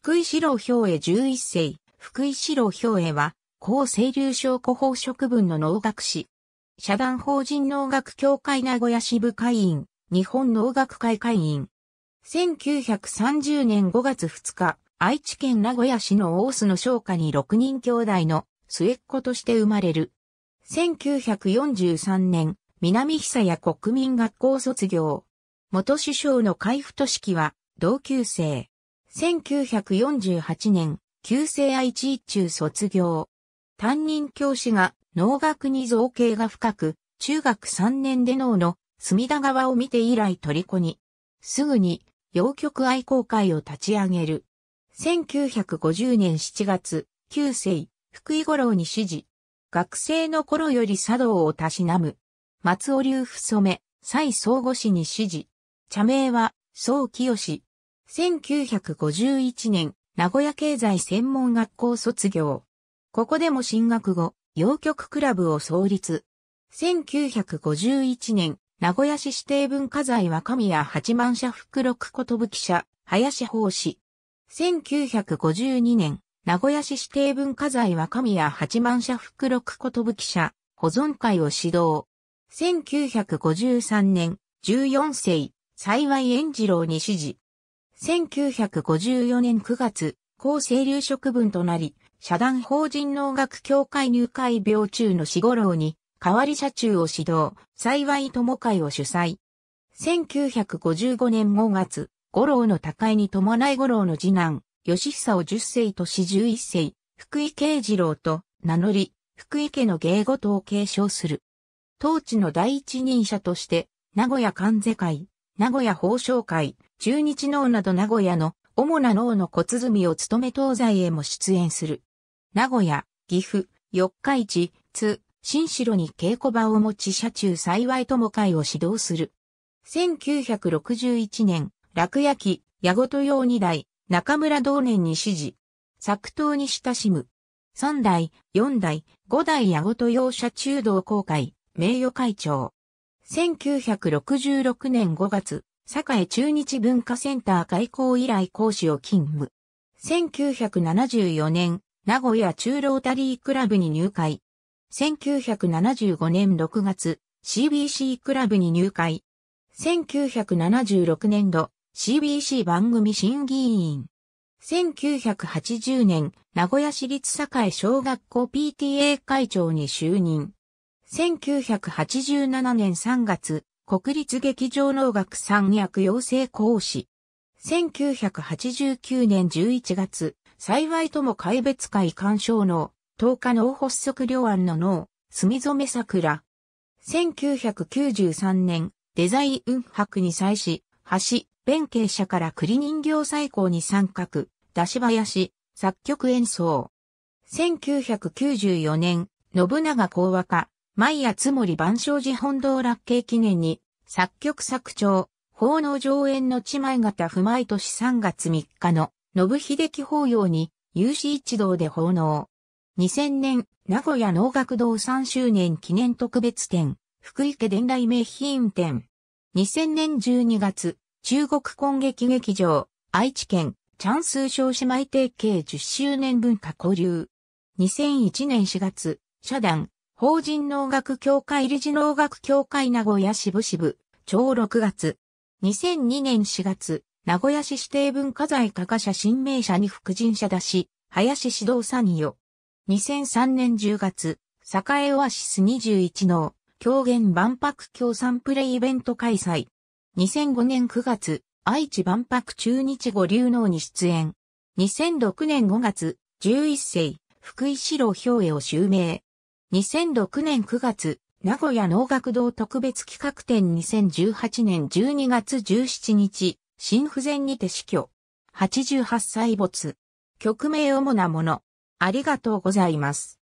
福井四郎兵衛11世、福井四郎兵衛は、高清流症古法職分の農学士。社団法人農学協会名古屋支部会員、日本農学会会員。1930年5月2日、愛知県名古屋市の大須の商家に6人兄弟の末っ子として生まれる。1943年、南久屋国民学校卒業。元首相の海部市樹は、同級生。1948年、旧制愛知一中卒業。担任教師が農学に造形が深く、中学3年で農の隅田川を見て以来虜に、すぐに洋曲愛好会を立ち上げる。1950年7月、旧世、福井五郎に指示。学生の頃より茶道をたしなむ。松尾流夫染め、蔡総護氏に指示。茶名は、総清。1951年、名古屋経済専門学校卒業。ここでも進学後、洋曲クラブを創立。1951年、名古屋市指定文化財若宮八幡社福六寿社、林法師。1952年、名古屋市指定文化財若宮八幡社福六記社、保存会を指導。1953年、14世、幸い炎次郎に指示。1954年9月、高生流職分となり、社団法人農学協会入会病中の死五郎に、代わり社中を指導、幸い友会を主催。1955年5月、五郎の高いに伴い五郎の次男、吉久を10世と四11世、福井慶次郎と名乗り、福井家の芸事を継承する。当地の第一人者として、名古屋関世会、名古屋法商会、中日脳など名古屋の主な脳の小鼓を務め東西へも出演する。名古屋、岐阜、四日市、津、新城に稽古場を持ち車中幸い友会を指導する。1961年、落焼き、矢ごと用二代、中村同年に指示。作刀に親しむ。三代、四代、五代矢ごと用車中道公会、名誉会長。1966年5月、堺中日文化センター開校以来講師を勤務。1974年、名古屋中ロータリークラブに入会。1975年6月、CBC クラブに入会。1976年度、CBC 番組審議員。1980年、名古屋市立堺小学校 PTA 会長に就任。1987年3月、国立劇場能楽三役養成講師。1989年11月、幸いとも怪別会鑑賞の、10日農発足両案の農、墨染桜。1993年、デザイン白に際し、橋、弁慶社から栗人形最高に参画、出し林、作曲演奏。1994年、信長講和化、毎も森万象寺本堂落慶記念に、作曲作長、奉納上演の地前型不毎年3月3日の、信秀樹法要に、有志一堂で奉納。2000年、名古屋能楽堂3周年記念特別展、福井家伝来名品展。2000年12月、中国根劇劇場、愛知県、チャンス少姉妹提携10周年文化交流。2001年4月、社団、法人農学協会理事農学協会名古屋支部支部、超6月。2002年4月、名古屋市指定文化財賀社新名社に副人社出し、林指導さによ。2003年10月、栄オアシス21の狂言万博協賛プレイベント開催。2005年9月、愛知万博中日五流能に出演。2006年5月、11世、福井四郎兵衛を襲名。2006年9月、名古屋農学堂特別企画展2018年12月17日、心不全にて死去。88歳没。曲名主なもの。ありがとうございます。